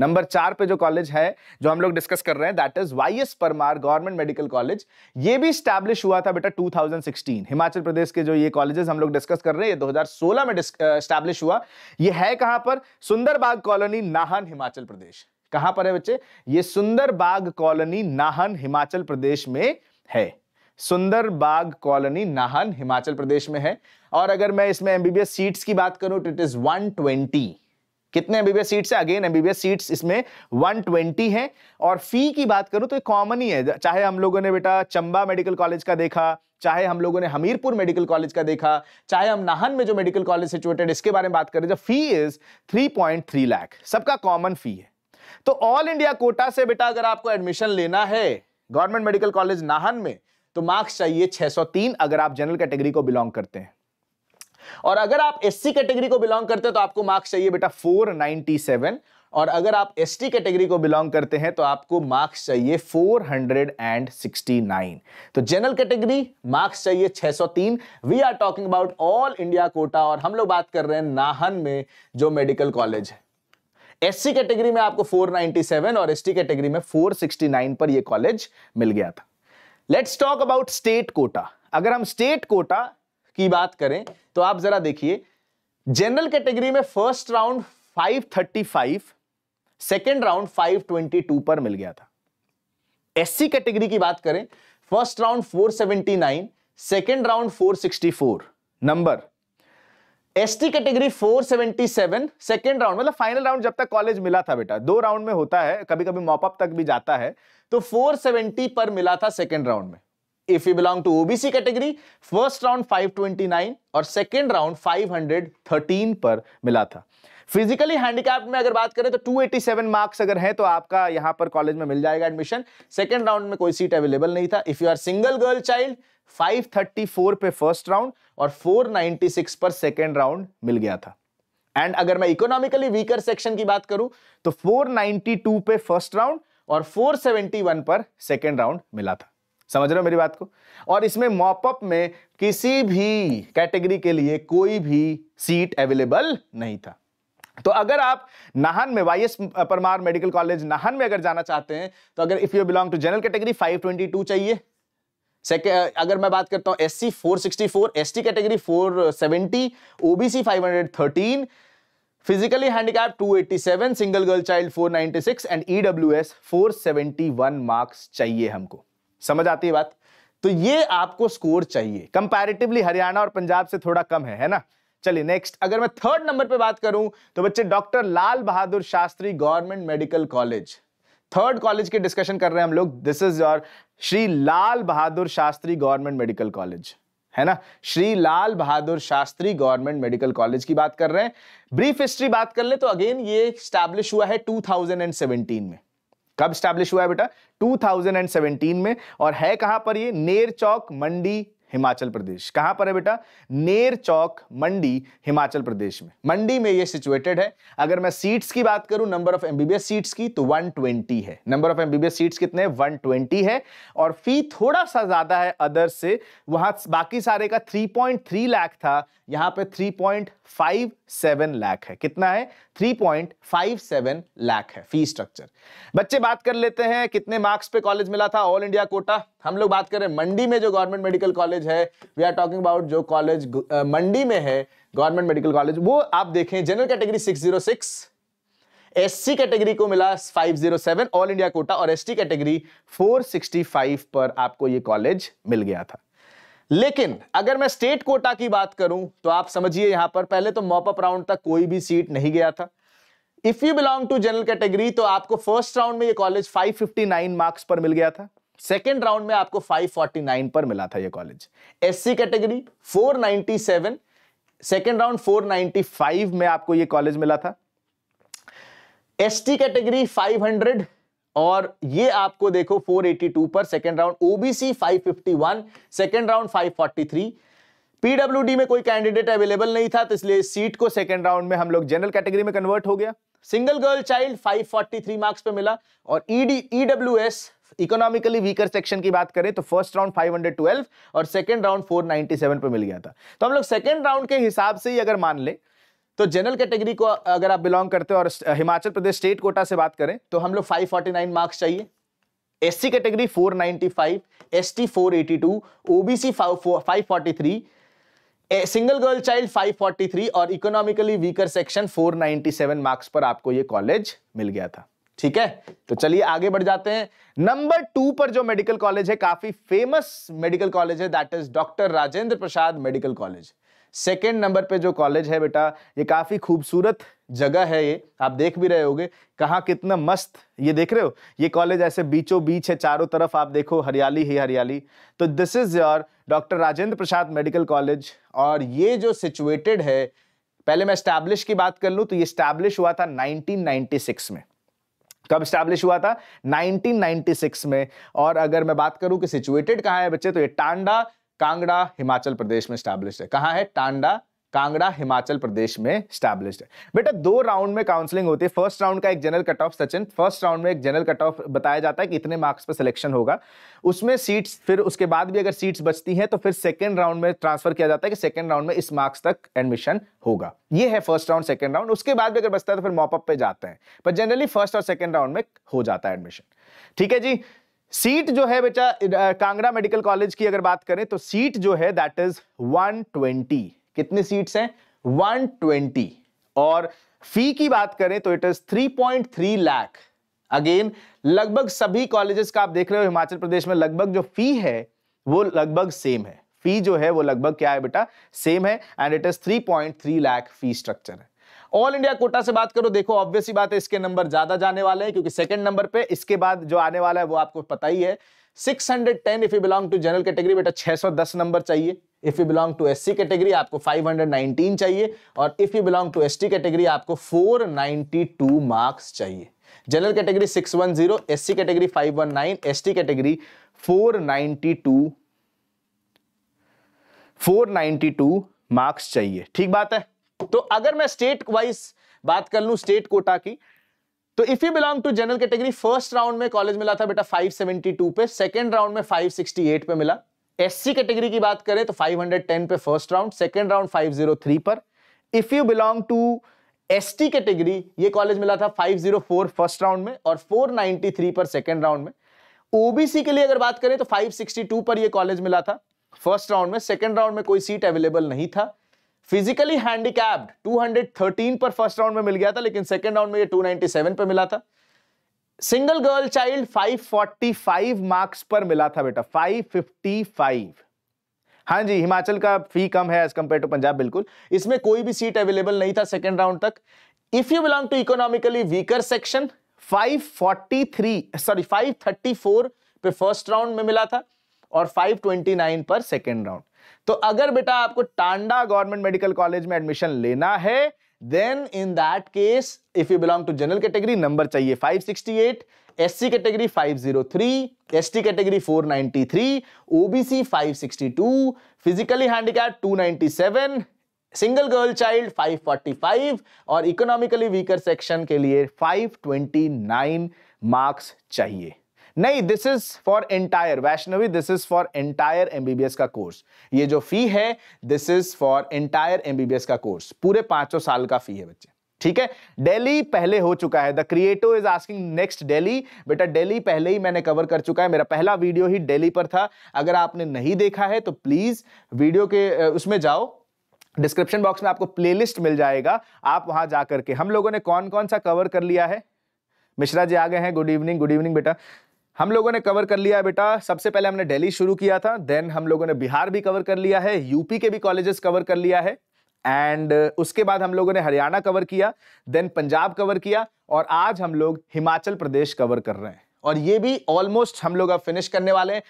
number चार पे जो कॉलेज है जो हम लोग डिस्कस कर रहे हैं that is Y S Parmar government medical college ये भी स्टैब्लिश हुआ था बेटा 2016 हिमाचल प्रदेश के जो ये कॉलेजेस हम लोग डिस्कस कर रहे हैं ये 2016 में स्टैब्लिश हुआ ये है कहां पर सुंदरबाग कॉलोनी नाहन हिमाचल प्रदेश कहां पर है बच्चे ये सुंदर कॉलोनी नाहन हिमाचल प्रदेश में है सुंदरबाग कॉलोनी नाहन हिमाचल प्रदेश में है और अगर मैं इसमें एमबीबीएस सीट्स की बात करूं तो इट इज 120 कितने एमबीबीएस सीट्स है अगेन एमबीबीएस सीट्स इसमें 120 हैं और फी की बात करूं तो कॉमन ही है चाहे हम लोगों ने बेटा चंबा मेडिकल कॉलेज का देखा चाहे हम लोगों ने हमीरपुर मेडिकल कॉलेज का देखा चाहे हम नाहन में जो मेडिकल कॉलेज सिचुएटेड इसके बारे में बात करें जो फी इज थ्री लाख सबका कॉमन फी है तो ऑल इंडिया कोटा से बेटा अगर आपको एडमिशन लेना है गवर्नमेंट मेडिकल कॉलेज नाहन में तो मार्क्स चाहिए 603 अगर आप जनरल कैटेगरी को बिलोंग करते हैं और अगर आप एससी कैटेगरी को तो बिलोंग करते हैं तो आपको मार्क्स चाहिए बेटा 497 और अगर आप एसटी कैटेगरी को बिलोंग करते हैं तो आपको मार्क्स चाहिए 469 तो जनरल कैटेगरी मार्क्स चाहिए 603 we are talking about all India quota और हम लोग बात कर रहे हैं नाहन में जो मेडिकल कॉलेज है एससी कैटेगरी में आपको 497 और एसटी कैटेगरी में 469 पर ये कॉलेज मिल गया था let's talk about state quota अगर हम स्टेट कोटा की बात करें तो आप जरा देखिए जनरल कैटेगरी में फर्स्ट राउंड 535 सेकेंड राउंड 522 पर मिल गया था एससी कैटेगरी की बात करें first round 479 second round 464 number ST category 477 second round मतलब फाइनल राउंड जब तक कॉलेज मिला था बेटा दो राउंड में होता है कभी कभी मॉपअप तक भी जाता है तो 470 पर मिला था सेकेंड राउंड में if you belong to OBC category, first round 529 और second round 513 पर मिला था फिजिकली हैंडीकैप में अगर बात करें तो 287 मार्क्स अगर हैं तो आपका यहां पर कॉलेज में मिल जाएगा एडमिशन सेकेंड राउंड में कोई सीट अवेलेबल नहीं था if you are single girl child 534 पे फर्स्ट राउंड और 496 पर सेकेंड राउंड मिल गया था एंड अगर मैं इकोनॉमिकली वीकर सेक्शन की बात करूं तो 492 पे फर्स्ट राउंड और 471 पर सेकेंड राउंड मिला था समझ रहे हो मेरी बात को और इसमें मॉपअप में किसी भी कैटेगरी के लिए कोई भी सीट अवेलेबल नहीं था तो अगर आप नाहन में Y S Parmar medical college Nahan में अगर जाना चाहते हैं तो अगर if you belong to general category 522 चाहिए सेकेंड अगर मैं बात करता हूं S C four sixty four S T category four seventy OBC five hundred thirteen physically handicap 287 single girl child 496 and EWS 471 marks चाहिए हमको समझ आती है बात तो ये आपको स्कोर चाहिए कंपैरेटिवली हरियाणा और पंजाब से थोड़ा कम है है ना चलिए नेक्स्ट अगर मैं थर्ड नंबर पे बात करूं तो बच्चे doctor Lal Bahadur Shastri government medical college third college के डिस्कशन कर रहे हैं हम लोग this is your Shri Lal Bahadur Shastri government medical college है ना Shri Lal Bahadur Shastri government medical college की बात कर रहे हैं ब्रीफ हिस्ट्री बात कर ले तो अगेन ये स्टैब्लिश हुआ है 2017 में कब स्टैब्लिश हुआ है बेटा 2017 में और है कहां पर ये नेर चौक मंडी हिमाचल प्रदेश कहां पर है बेटा नेर चौक मंडी हिमाचल प्रदेश में मंडी में ये सिचुएटेड है अगर मैं सीट्स की बात करूं नंबर ऑफ एमबीबीएस सीट्स की तो 120 है नंबर ऑफ एमबीबीएस सीट्स कितने 120 है और फी थोड़ा सा ज्यादा है अदर से वहां बाकी सारे का 3.3 लाख था यहां पे 3. फाइव सेवन लाख है कितना है three point five seven lakh है फी स्ट्रक्चर बच्चे बात कर लेते हैं कितने मार्क्स पे कॉलेज मिला था ऑल इंडिया कोटा हम लोग बात करें मंडी में जो गवर्नमेंट मेडिकल कॉलेज है वी आर टॉकिंग अबाउट जो कॉलेज मंडी में है गवर्नमेंट मेडिकल कॉलेज वो आप देखें general category six zero six SC category को मिला 507 ऑल इंडिया कोटा और एसटी कैटेगरी 465 पर आपको ये कॉलेज मिल गया था लेकिन अगर मैं स्टेट कोटा की बात करूं तो आप समझिए यहां पर पहले तो मॉपअप राउंड तक कोई भी सीट नहीं गया था if you belong to general category तो आपको फर्स्ट राउंड में ये कॉलेज 559 मार्क्स पर मिल गया था सेकेंड राउंड में आपको 549 पर मिला था ये college SC category 497 second round four में आपको ये कॉलेज मिला था एस कैटेगरी फाइव और ये आपको देखो 482 पर second round OBC 551 second round 543 PWD में कोई कैंडिडेट अवेलेबल नहीं था तो इसलिए सीट को सेकेंड राउंड में हम लोग जनरल कैटेगरी में कन्वर्ट हो गया सिंगल गर्ल चाइल्ड 543 मार्क्स पे मिला और ED S economically weaker section की बात करें तो फर्स्ट राउंड 512 और सेकेंड राउंड 497 पे मिल गया था तो हम लोग सेकेंड राउंड के हिसाब से ही अगर मान ले तो जनरल कैटेगरी को अगर आप बिलोंग करते हो और हिमाचल प्रदेश स्टेट कोटा से बात करें तो हम लोग 549 मार्क्स चाहिए SC category 495, ST 482, OBC 543, single girl child 543 और इकोनॉमिकली वीकर सेक्शन 497 मार्क्स पर आपको ये कॉलेज मिल गया था ठीक है तो चलिए आगे बढ़ जाते हैं नंबर टू पर जो मेडिकल कॉलेज है काफी फेमस मेडिकल कॉलेज है that is doctor Rajendra Prasad medical college second number पे जो कॉलेज है बेटा ये काफ़ी खूबसूरत जगह है ये आप देख भी रहे होगे कहाँ कितना मस्त ये देख रहे हो ये कॉलेज ऐसे बीचों बीच है चारों तरफ आप देखो हरियाली ही हरियाली तो this is your doctor Rajendra Prasad medical college और ये जो सिचुएटेड है पहले मैं स्टैब्लिश की बात कर लूँ तो ये स्टैब्लिश हुआ था नाइनटीन में कब स्टैब्लिश हुआ था 1996 में और अगर मैं बात करूं कि सिचुएटेड कहाँ है बच्चे तो ये टांडा कांगड़ा हिमाचल प्रदेश में स्टैब्लिश है कहाँ है टांडा कांगड़ा हिमाचल प्रदेश में स्टैब्लिश है बेटा दो राउंड में काउंसलिंग होती है फर्स्ट राउंड का एक general cut off Sachin first round में एक जनरल कट ऑफ बताया जाता है कि इतने मार्क्स पर सिलेक्शन होगा उसमें सीट्स फिर उसके बाद भी अगर सीट्स बचती हैं तो फिर सेकेंड राउंड में ट्रांसफर किया जाता है कि सेकेंड राउंड में इस मार्क्स तक एडमिशन होगा ये है फर्स्ट राउंड सेकेंड राउंड उसके बाद भी अगर बचता है तो फिर मॉपअप पे जाते हैं पर जनरली फर्स्ट और सेकेंड राउंड में हो जाता है एडमिशन ठीक है जी सीट जो है बेटा कांगड़ा मेडिकल कॉलेज की अगर बात करें तो सीट जो है दैट इज 120 कितनी सीट्स हैं 120 और फी की बात करें तो इट इज 3.3 लाख अगेन लगभग सभी कॉलेजेस का आप देख रहे हो हिमाचल प्रदेश में लगभग जो फी है वो लगभग सेम है फी जो है वो लगभग क्या है बेटा सेम है and it is 3.3 lakh fee structure है ऑल इंडिया कोटा से बात करो देखो ऑब्वियसली बात है इसके नंबर ज्यादा जाने वाले हैं क्योंकि सेकंड नंबर पे इसके बाद जो आने वाला है वो आपको पता ही है 610 if you belong to general category बेटा 610 नंबर चाहिए if you belong to SC category आपको 519 चाहिए और if you belong to ST category आपको 492 मार्क्स चाहिए general category 610 SC category 519 ST category 492 492 marks चाहिए ठीक बात है तो अगर मैं स्टेट वाइज बात कर लू स्टेट कोटा की तो if you belong to general category first round में कॉलेज मिला था बेटा 572 पे सेकंड राउंड में 568 पे मिला एससी कैटेगरी की बात करें तो 510 पे फर्स्ट राउंड सेकंड राउंड 503 पर if you belong to ST category ये कॉलेज मिला था 504 फर्स्ट राउंड में और 493 पर सेकंड राउंड में ओबीसी के लिए अगर बात करें तो 562 पर ये कॉलेज मिला था फर्स्ट राउंड में सेकंड राउंड में कोई सीट अवेलेबल नहीं था फिजिकली हैंडीकैप्ड 213 पर फर्स्ट राउंड में मिल गया था लेकिन सेकंड राउंड में ये 297 पर मिला था सिंगल गर्ल चाइल्ड 545 मार्क्स पर मिला था बेटा 555 हाँ जी हिमाचल का फी कम है एज कंपेयर टू पंजाब बिल्कुल इसमें कोई भी सीट अवेलेबल नहीं था सेकेंड राउंड तक if you belong to economically weaker section 543 sorry 534 पे फर्स्ट राउंड में मिला था और 529 पर सेकेंड राउंड तो अगर बेटा आपको टांडा गवर्नमेंट मेडिकल कॉलेज में एडमिशन लेना है then in that case if you belong to general category number चाहिए 568 SC category 503 ST category 493 OBC 562 physically handicap 297 single girl child 545 और इकोनॉमिकली वीकर सेक्शन के लिए 529 मार्क्स चाहिए नहीं this is for entire Vaishnavi this is for entire MBBS का कोर्स ये जो फी है this is for entire MBBS का कोर्स पूरे पांचों साल का फी है बच्चे ठीक है दिल्ली पहले हो चुका है the creator is asking next Delhi बेटा दिल्ली पहले ही मैंने कवर कर चुका है मेरा पहला वीडियो ही दिल्ली पर था अगर आपने नहीं देखा है तो प्लीज वीडियो के उसमें जाओ डिस्क्रिप्शन बॉक्स में आपको प्लेलिस्ट मिल जाएगा आप वहां जाकर के हम लोगों ने कौन कौन सा कवर कर लिया है मिश्रा जी आ गए हैं गुड इवनिंग गुड इवनिंग बेटा हम लोगों ने कवर कर लिया है बेटा सबसे पहले हमने दिल्ली शुरू किया था देन हम लोगों ने बिहार भी कवर कर लिया है यूपी के भी कॉलेजेस कवर कर लिया है एंड उसके बाद हम लोगों ने हरियाणा कवर किया देन पंजाब कवर किया और आज हम लोग हिमाचल प्रदेश कवर कर रहे हैं और ये भी ऑलमोस्ट हम लोग अब फिनिश करने वाले हैं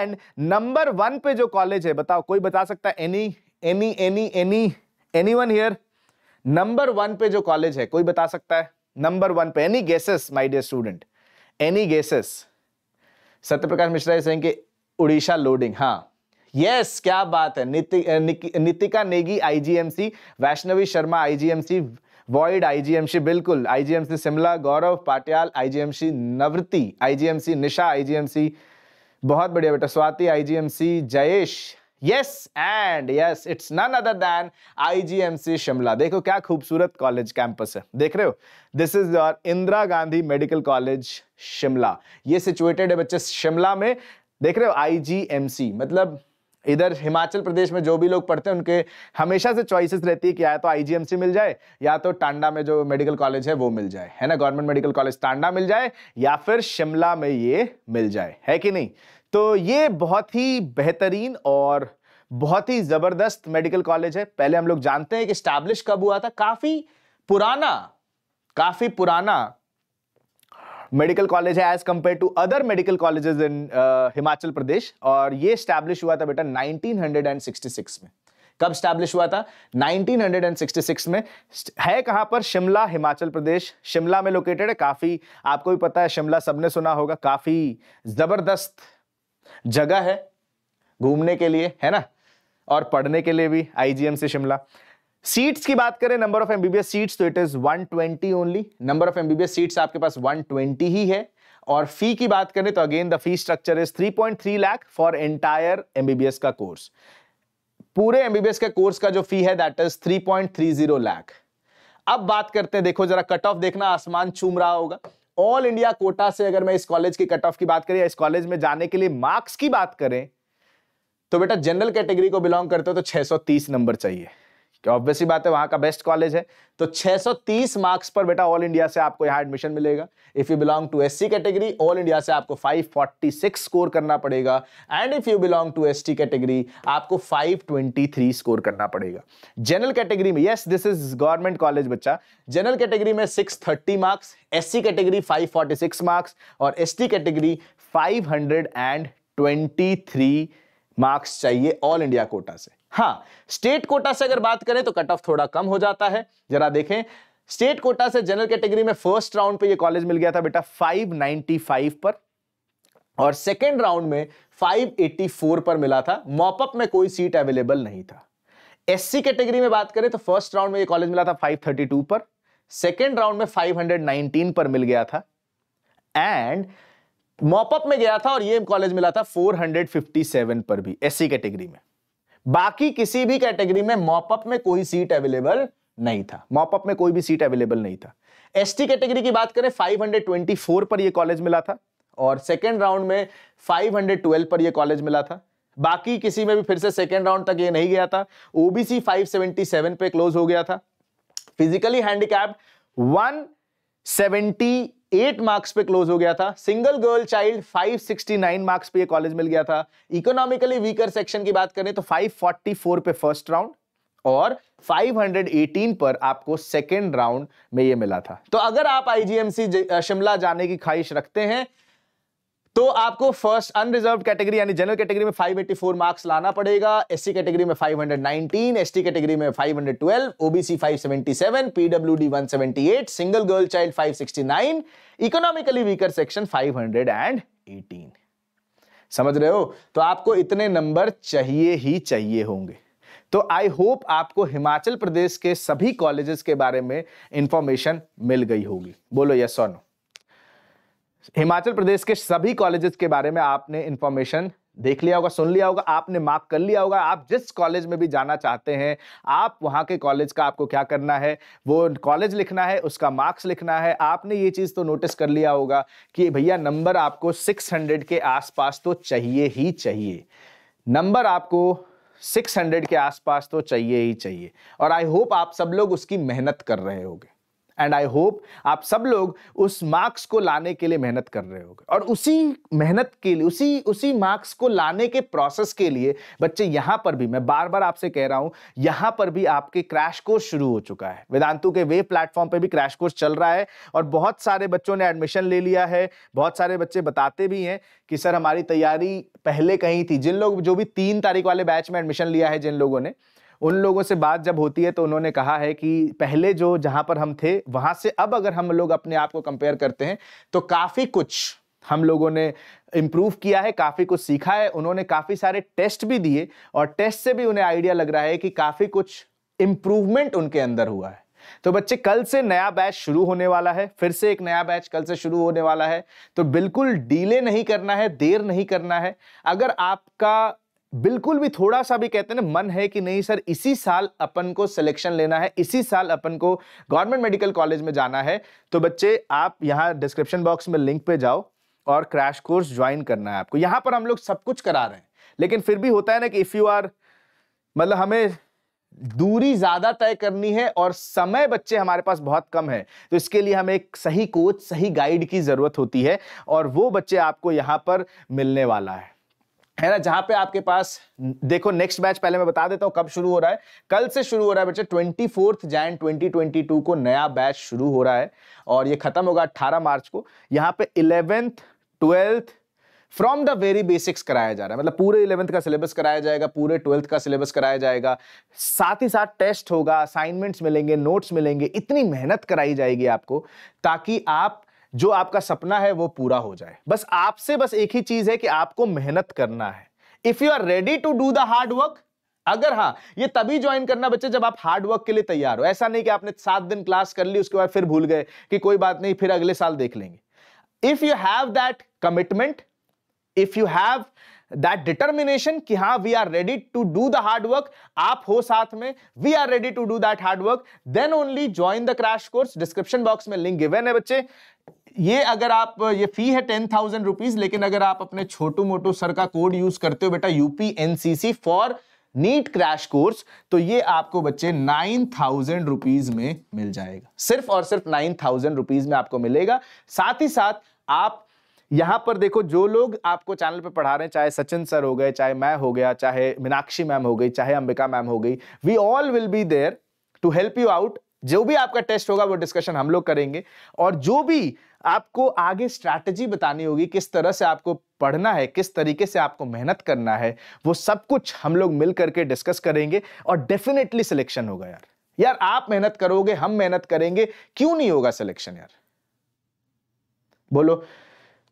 एंड नंबर वन पे जो कॉलेज है बताओ कोई बता सकता है any any any any any one here number one पे जो कॉलेज है कोई बता सकता है नंबर वन पे any guesses my dear student any guesses Satya Prakash Mishra ji कि उड़ीसा लोडिंग हाँ यस yes, क्या बात है निति, नितिका नेगी आईजीएमसी वैष्णवी शर्मा आईजीएमसी वॉइड आईजीएमसी बिल्कुल IGMC Shimla Gaurav Patial IGMC Navriti IGMC Nisha IGMC बहुत बढ़िया बेटा Swati IGMC Jayesh yes and yes it's none other than IGMC Shimla देखो क्या खूबसूरत कॉलेज कैंपस है देख रहे हो this is your Indira Gandhi medical college Shimla ये सिचुएटेड है बच्चे शिमला में देख रहे हो आईजीएमसी मतलब इधर हिमाचल प्रदेश में जो भी लोग पढ़ते हैं उनके हमेशा से चॉइसेस रहती है कि या तो आईजीएमसी मिल जाए या तो टांडा में जो मेडिकल कॉलेज है वो मिल जाए है ना गवर्नमेंट मेडिकल कॉलेज टांडा मिल जाए या फिर शिमला में ये मिल जाए है कि नहीं तो ये बहुत ही बेहतरीन और बहुत ही ज़बरदस्त मेडिकल कॉलेज है पहले हम लोग जानते हैं कि स्टैब्लिश कब हुआ था काफ़ी पुराना काफ़ी पुराना मेडिकल कॉलेज है as compare to other medical colleges in Himachal Pradesh और ये स्टैब्लिश हुआ था बेटा 1966 में कब स्टैब्लिश हुआ था 1966 में है कहाँ पर शिमला हिमाचल प्रदेश शिमला में लोकेटेड है काफ़ी आपको भी पता है शिमला सबने सुना होगा काफ़ी ज़बरदस्त जगह है घूमने के लिए है ना और पढ़ने के लिए भी आईजीएम से शिमला सीट्स की बात करें नंबर ऑफ एमबीबीएस सीट्स तो it is 120 only number of MBBS seats आपके पास 120 ही है और फी की बात करें तो again the fee structure is 3.3 lakh for entire MBBS का कोर्स पूरे एमबीबीएस के कोर्स का जो फी है दैट इज 3.30 लाख अब बात करते हैं देखो जरा कट ऑफ देखना आसमान चूम रहा होगा ऑल इंडिया कोटा से अगर मैं इस कॉलेज की कट ऑफ की बात करें या इस कॉलेज में जाने के लिए मार्क्स की बात करें तो बेटा जनरल कैटेगरी को बिलोंग करते हो तो 630 नंबर चाहिए ऑब्वियसली बात है वहां का बेस्ट कॉलेज है तो 630 मार्क्स पर बेटा ऑल इंडिया से आपको यहाँ एडमिशन मिलेगा if you belong to SC category all India से आपको 546 स्कोर करना पड़ेगा and if you belong to ST category आपको 523 स्कोर करना पड़ेगा जनरल कैटेगरी में yes this is government college बच्चा जनरल कैटेगरी में 630 marks S category five marks और एस कैटेगरी 523 मार्क्स चाहिए ऑल इंडिया कोटा से हाँ स्टेट कोटा से अगर बात करें तो कट ऑफ थोड़ा कम हो जाता है जरा देखें स्टेट कोटा से जनरल कैटेगरी में फर्स्ट राउंड पे ये कॉलेज मिल गया था बेटा 595 पर और सेकेंड राउंड में 584 पर मिला था मॉपअप में कोई सीट अवेलेबल नहीं था एससी कैटेगरी में बात करें तो फर्स्ट राउंड में ये कॉलेज मिला था 532 पर सेकेंड राउंड में 519 पर मिल गया था एंड मॉपअप में गया था और ये कॉलेज मिला था 457 पर भी एससी कैटेगरी में बाकी किसी भी कैटेगरी में मॉपअप में कोई सीट अवेलेबल नहीं था मॉपअप में कोई भी सीट अवेलेबल नहीं था एसटी कैटेगरी की बात करें 524 पर ये कॉलेज मिला था और सेकेंड राउंड में 512 पर ये कॉलेज मिला था बाकी किसी में भी फिर से सेकेंड राउंड तक ये नहीं गया था ओबीसी 577 पे क्लोज हो गया था फिजिकली हैंडीकैप्ड वन 78 मार्क्स पे क्लोज हो गया था सिंगल गर्ल चाइल्ड 569 मार्क्स पे ये कॉलेज मिल गया था इकोनॉमिकली वीकर सेक्शन की बात करें तो 544 पे फर्स्ट राउंड और 518 पर आपको सेकेंड राउंड में ये मिला था तो अगर आप आईजीएमसी शिमला जाने की ख्वाहिश रखते हैं तो आपको फर्स्ट अनरिजर्व कैटेगरी यानी जनरल कैटेगरी में 584 मार्क्स लाना पड़ेगा एससी कैटेगरी में 519 एसटी कैटेगरी में 512 OBC 577 PWD 178 single girl child 569 economically weaker section 518 समझ रहे हो तो आपको इतने नंबर चाहिए ही चाहिए होंगे तो आई होप आपको हिमाचल प्रदेश के सभी कॉलेजेस के बारे में इंफॉर्मेशन मिल गई होगी बोलो यस और नो हिमाचल प्रदेश के सभी कॉलेजेस के बारे में आपने इंफॉर्मेशन देख लिया होगा सुन लिया होगा आपने मार्क कर लिया होगा आप जिस कॉलेज में भी जाना चाहते हैं आप वहाँ के कॉलेज का आपको क्या करना है वो कॉलेज लिखना है उसका मार्क्स लिखना है आपने ये चीज़ तो नोटिस कर लिया होगा कि भैया नंबर आपको 600 के आसपास तो चाहिए ही चाहिए नंबर आपको 600 के आसपास तो चाहिए ही चाहिए और आई होप आप सब लोग उसकी मेहनत कर रहे होंगे एंड आई होप आप सब लोग उस मार्क्स को लाने के लिए मेहनत कर रहे होगे और उसी मेहनत के लिए उसी उसी मार्क्स को लाने के प्रोसेस के लिए बच्चे यहाँ पर भी मैं बार बार आपसे कह रहा हूँ यहाँ पर भी आपके क्रैश कोर्स शुरू हो चुका है वेदांतु के वे प्लेटफॉर्म पर भी क्रैश कोर्स चल रहा है और बहुत सारे बच्चों ने एडमिशन ले लिया है बहुत सारे बच्चे बताते भी हैं कि सर हमारी तैयारी पहले कहीं थी जिन लोग जो भी तीन तारीख वाले बैच में एडमिशन लिया है जिन लोगों ने उन लोगों से बात जब होती है तो उन्होंने कहा है कि पहले जो जहाँ पर हम थे वहाँ से अब अगर हम लोग अपने आप को कंपेयर करते हैं तो काफ़ी कुछ हम लोगों ने इम्प्रूव किया है काफ़ी कुछ सीखा है उन्होंने काफ़ी सारे टेस्ट भी दिए और टेस्ट से भी उन्हें आइडिया लग रहा है कि काफ़ी कुछ इम्प्रूवमेंट उनके अंदर हुआ है तो बच्चे कल से नया बैच शुरू होने वाला है फिर से एक नया बैच कल से शुरू होने वाला है तो बिल्कुल डीले नहीं करना है देर नहीं करना है अगर आपका बिल्कुल भी थोड़ा सा भी कहते हैं ना मन है कि नहीं सर इसी साल अपन को सिलेक्शन लेना है इसी साल अपन को गवर्नमेंट मेडिकल कॉलेज में जाना है तो बच्चे आप यहाँ डिस्क्रिप्शन बॉक्स में लिंक पे जाओ और क्रैश कोर्स ज्वाइन करना है आपको यहाँ पर हम लोग सब कुछ करा रहे हैं लेकिन फिर भी होता है ना कि इफ़ यू आर मतलब हमें दूरी ज़्यादा तय करनी है और समय बच्चे हमारे पास बहुत कम है तो इसके लिए हमें एक सही कोच सही गाइड की ज़रूरत होती है और वो बच्चे आपको यहाँ पर मिलने वाला है है ना जहां पे आपके पास देखो नेक्स्ट मैच पहले मैं बता देता हूं कब शुरू हो रहा है कल से शुरू हो रहा है बच्चे twenty fourth Jan twenty twenty two को नया बैच शुरू हो रहा है और ये खत्म होगा अट्ठारह मार्च को यहाँ पे eleventh twelfth from the very basics कराया जा रहा है मतलब पूरे इलेवंथ का सिलेबस कराया जाएगा पूरे ट्वेल्थ का सिलेबस कराया जाएगा साथ ही साथ टेस्ट होगा असाइनमेंट्स मिलेंगे नोट्स मिलेंगे इतनी मेहनत कराई जाएगी आपको ताकि आप जो आपका सपना है वो पूरा हो जाए बस आपसे बस एक ही चीज है कि आपको मेहनत करना है if you are ready to do the hard work अगर हाँ ये तभी ज्वाइन करना बच्चे जब आप हार्ड वर्क के लिए तैयार हो ऐसा नहीं कि आपने सात दिन क्लास कर ली उसके बाद फिर भूल गए कि कोई बात नहीं फिर अगले साल देख लेंगे if you have that commitment if you have that determination कि हाँ we are ready to do the hard work आप हो साथ में we are ready to do that hard work then only join the crash course description box में लिंक गिवेन है बच्चे ये अगर आप ये फी है टेन थाउजेंड रुपीज लेकिन अगर आप अपने छोटू मोटू सर का कोड यूज करते हो बेटा UPNCC for NEET crash course तो ये आपको बच्चे नाइन थाउजेंड रुपीज में मिल जाएगा सिर्फ और सिर्फ नाइन थाउजेंड रुपीज में आपको मिलेगा साथ ही साथ आप यहाँ पर देखो जो लोग आपको चैनल पर पढ़ा रहे हैं चाहे सचिन सर हो गए चाहे मैं हो गया चाहे मीनाक्षी मैम हो गई चाहे अंबिका मैम हो गई we all will be there to help you out जो भी आपका टेस्ट होगा वो डिस्कशन हम लोग करेंगे और जो भी आपको आगे स्ट्रैटेजी बतानी होगी किस तरह से आपको पढ़ना है किस तरीके से आपको मेहनत करना है वो सब कुछ हम लोग मिल करके डिस्कस करेंगे और डेफिनेटली सिलेक्शन होगा यार यार आप मेहनत करोगे हम मेहनत करेंगे क्यों नहीं होगा सिलेक्शन यार बोलो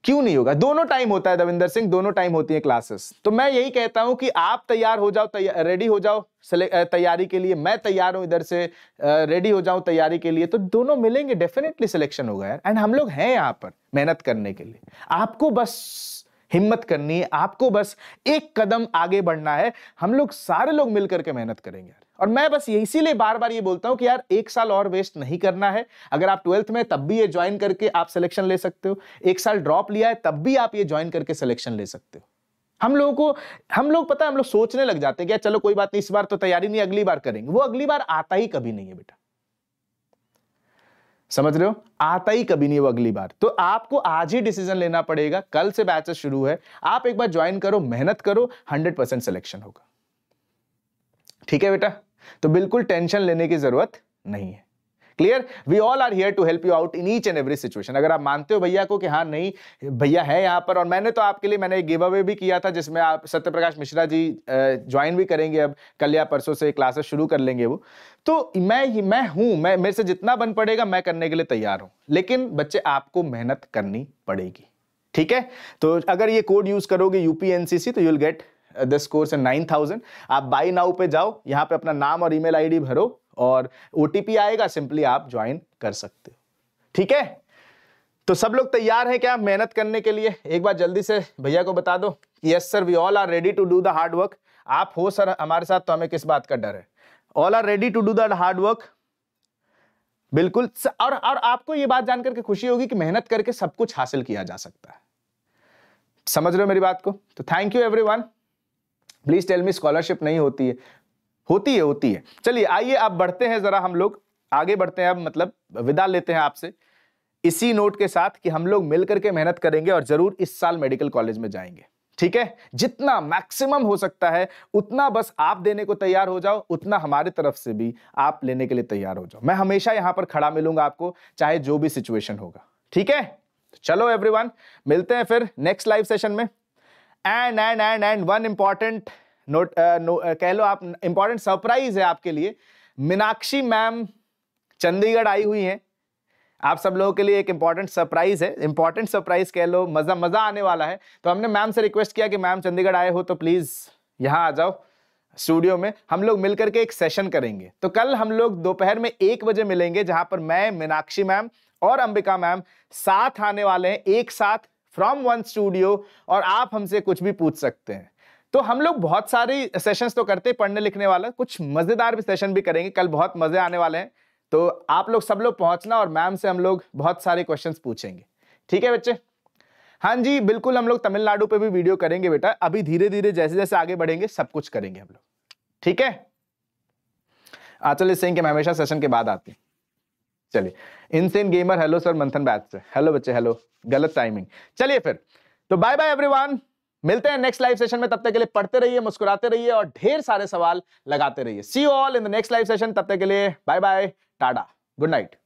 क्यों नहीं होगा दोनों टाइम होता है दविंदर सिंह दोनों टाइम होती है क्लासेस तो मैं यही कहता हूं कि आप तैयार हो जाओ रेडी हो जाओ तैयारी के लिए मैं तैयार हूं इधर से रेडी हो जाऊं तैयारी के लिए तो दोनों मिलेंगे डेफिनेटली सिलेक्शन होगा यार एंड हम लोग हैं यहाँ पर मेहनत करने के लिए आपको बस हिम्मत करनी है आपको बस एक कदम आगे बढ़ना है हम लोग सारे लोग मिलकर के मेहनत करेंगे और मैं बस ये इसीलिए बार बार ये बोलता हूँ कि यार एक साल और वेस्ट नहीं करना है अगर आप ट्वेल्थ में तब भी ये ज्वाइन करके आप सिलेक्शन ले सकते हो एक साल ड्रॉप लिया है तब भी आप ये ज्वाइन करके सिलेक्शन ले सकते हो हम लोगों को हम लोग पता है हम लोग सोचने लग जाते हैं कि चलो कोई बात नहीं इस बार तो तैयारी नहीं अगली बार करेंगे वो अगली बार आता ही कभी नहीं है बेटा समझ रहे हो आता ही कभी नहीं वो अगली बार तो आपको आज ही डिसीजन लेना पड़ेगा कल से बैचेस शुरू है आप एक बार ज्वाइन करो मेहनत करो हंड्रेड परसेंट सिलेक्शन होगा ठीक है बेटा तो बिल्कुल टेंशन लेने की जरूरत नहीं है clear we all are here to help you out in each and every situation अगर आप मानते हो भैया को कि हाँ नहीं भैया है यहाँ पर और मैंने तो आपके लिए मैंने एक गिव अवे भी किया था जिसमें आप सत्यप्रकाश मिश्रा जी ज्वाइन भी करेंगे अब कल या परसों से क्लासेस शुरू कर लेंगे वो तो मैं मैं हूँ मैं मेरे से जितना बन पड़ेगा मैं करने के लिए तैयार हूँ लेकिन बच्चे आपको मेहनत करनी पड़ेगी ठीक है तो अगर ये कोड यूज करोगे यूपीएनसीसी तो you'll get this course and nine thousand आप बाई नाउ पे जाओ यहाँ पे अपना नाम और ईमेल आईडी भरो और ओ आएगा सिंपली आप ज्वाइन कर सकते हो ठीक है तो सब लोग तैयार हैं क्या मेहनत करने के लिए एक बार जल्दी से भैया को बता दो yes sir we all are ready to do the hard work आप हो सर हमारे साथ तो हमें किस बात का डर है all are ready to do that hard work बिल्कुल और और आपको ये बात जानकर के खुशी होगी कि मेहनत करके सब कुछ हासिल किया जा सकता है समझ रहे हो मेरी बात को तो thank you everyone please tell me scholarship नहीं होती है होती है होती है चलिए आइए आप बढ़ते हैं जरा हम लोग आगे बढ़ते हैं अब मतलब विदा लेते हैं आपसे इसी नोट के साथ कि हम लोग मिलकर के मेहनत करेंगे और जरूर इस साल मेडिकल कॉलेज में जाएंगे ठीक है जितना मैक्सिमम हो सकता है उतना बस आप देने को तैयार हो जाओ उतना हमारे तरफ से भी आप लेने के लिए तैयार हो जाओ मैं हमेशा यहां पर खड़ा मिलूंगा आपको चाहे जो भी सिचुएशन होगा ठीक है तो चलो एवरीवन मिलते हैं फिर नेक्स्ट लाइव सेशन में and and and and one important note कह लो आप इम्पॉर्टेंट सरप्राइज है आपके लिए मीनाक्षी मैम चंडीगढ़ आई हुई हैं आप सब लोगों के लिए एक इंपॉर्टेंट सरप्राइज है इंपॉर्टेंट सरप्राइज कह लो मज़ा मज़ा आने वाला है तो हमने मैम से रिक्वेस्ट किया कि मैम चंडीगढ़ आए हो तो प्लीज़ यहाँ आ जाओ स्टूडियो में हम लोग मिलकर के एक सेशन करेंगे तो कल हम लोग दोपहर में एक बजे मिलेंगे जहां पर मैं मीनाक्षी मैम और अंबिका मैम साथ आने वाले हैं एक साथ फ्रॉम वन स्टूडियो और आप हमसे कुछ भी पूछ सकते हैं तो हम लोग बहुत सारी सेशंस तो करते हैं पढ़ने लिखने वाला कुछ मज़ेदार भी सेशन भी करेंगे कल बहुत मज़े आने वाले हैं तो आप लोग सब लोग पहुंचना और मैम से हम लोग बहुत सारे क्वेश्चंस पूछेंगे ठीक है बच्चे हाँ जी बिल्कुल हम लोग तमिलनाडु पे भी वीडियो करेंगे बेटा अभी धीरे धीरे जैसे जैसे आगे बढ़ेंगे सब कुछ करेंगे हम लोग ठीक है आचल सिंह के मैं हमेशा सेशन के बाद आती हूँ चलिए insane gamer hello sir Manthan batch से हेलो बच्चे हेलो गलत टाइमिंग चलिए फिर तो बाय बाय एवरीवन मिलते हैं नेक्स्ट लाइव सेशन में तब तक के लिए पढ़ते रहिए मुस्कुराते रहिए और ढेर सारे सवाल लगाते रहिए see all in the next live session तब तक के लिए bye bye tata good night